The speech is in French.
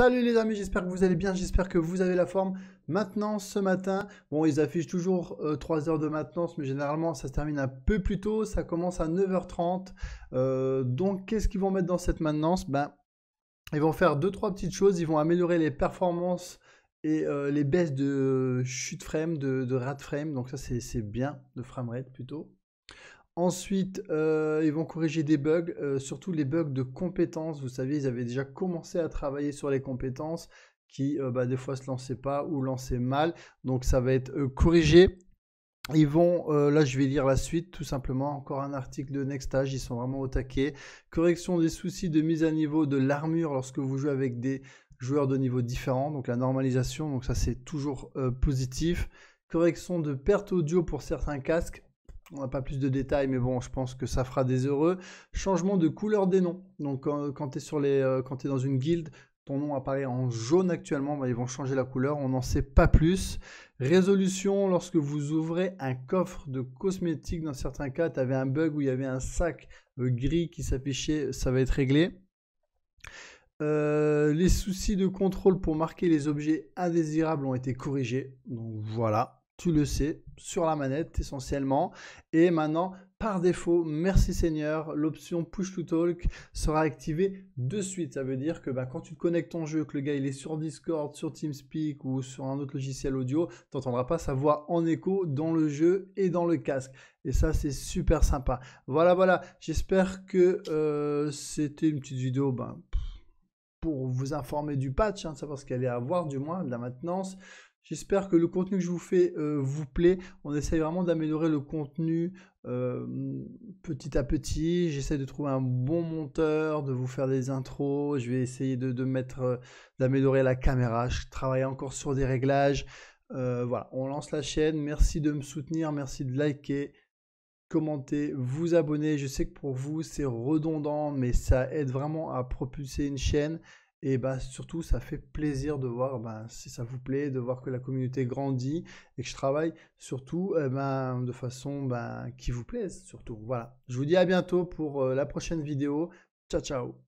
Salut les amis, j'espère que vous allez bien, j'espère que vous avez la forme. Maintenant, ce matin, bon ils affichent toujours 3 euh, heures de maintenance, mais généralement ça se termine un peu plus tôt, ça commence à 9h30. Euh, donc qu'est-ce qu'ils vont mettre dans cette maintenance Ben ils vont faire 2-3 petites choses, ils vont améliorer les performances et euh, les baisses de chute frame, de, de rat frame, donc ça c'est bien, de frame rate plutôt. Ensuite, euh, ils vont corriger des bugs, euh, surtout les bugs de compétences. Vous savez, ils avaient déjà commencé à travailler sur les compétences qui, euh, bah, des fois, se lançaient pas ou lançaient mal. Donc, ça va être corrigé. Ils vont, là je vais lire la suite, tout simplement, encore un article de Nextage, ils sont vraiment au taquet. Correction des soucis de mise à niveau de l'armure lorsque vous jouez avec des joueurs de niveau différent. donc la normalisation, donc ça c'est toujours positif. Correction de perte audio pour certains casques, on n'a pas plus de détails, mais bon, je pense que ça fera des heureux. Changement de couleur des noms. Donc, euh, quand tu es, es, dans une guilde, ton nom apparaît en jaune actuellement. Bah, ils vont changer la couleur. On n'en sait pas plus. Résolution lorsque vous ouvrez un coffre de cosmétiques, dans certains cas, tu avais un bug où il y avait un sac euh, gris qui s'affichait. Ça va être réglé. Euh, les soucis de contrôle pour marquer les objets indésirables ont été corrigés. Donc voilà, tu le sais, sur la manette essentiellement. Et maintenant, par défaut, merci Seigneur, l'option Push to Talk sera activée de suite. Ça veut dire que bah, quand tu te connectes ton jeu, que le gars il est sur Discord, sur TeamSpeak ou sur un autre logiciel audio, tu n'entendras pas sa voix en écho dans le jeu et dans le casque. Et ça, c'est super sympa. Voilà, voilà. J'espère que euh, c'était une petite vidéo. Bah, pour vous informer du patch, hein, de savoir ce qu'il à voir du moins, de la maintenance. J'espère que le contenu que je vous fais euh, vous plaît. On essaye vraiment d'améliorer le contenu euh, petit à petit. J'essaie de trouver un bon monteur, de vous faire des intros. Je vais essayer de, mettre, euh, d'améliorer la caméra. Je travaille encore sur des réglages. voilà, on lance la chaîne. Merci de me soutenir. Merci de liker, commenter, vous abonner. Je sais que pour vous, c'est redondant, mais ça aide vraiment à propulser une chaîne. Et bah, surtout, ça fait plaisir de voir bah, si ça vous plaît, de voir que la communauté grandit et que je travaille surtout eh ben, de façon bah, qui vous plaise. Surtout, voilà. Je vous dis à bientôt pour euh, la prochaine vidéo. Ciao, ciao.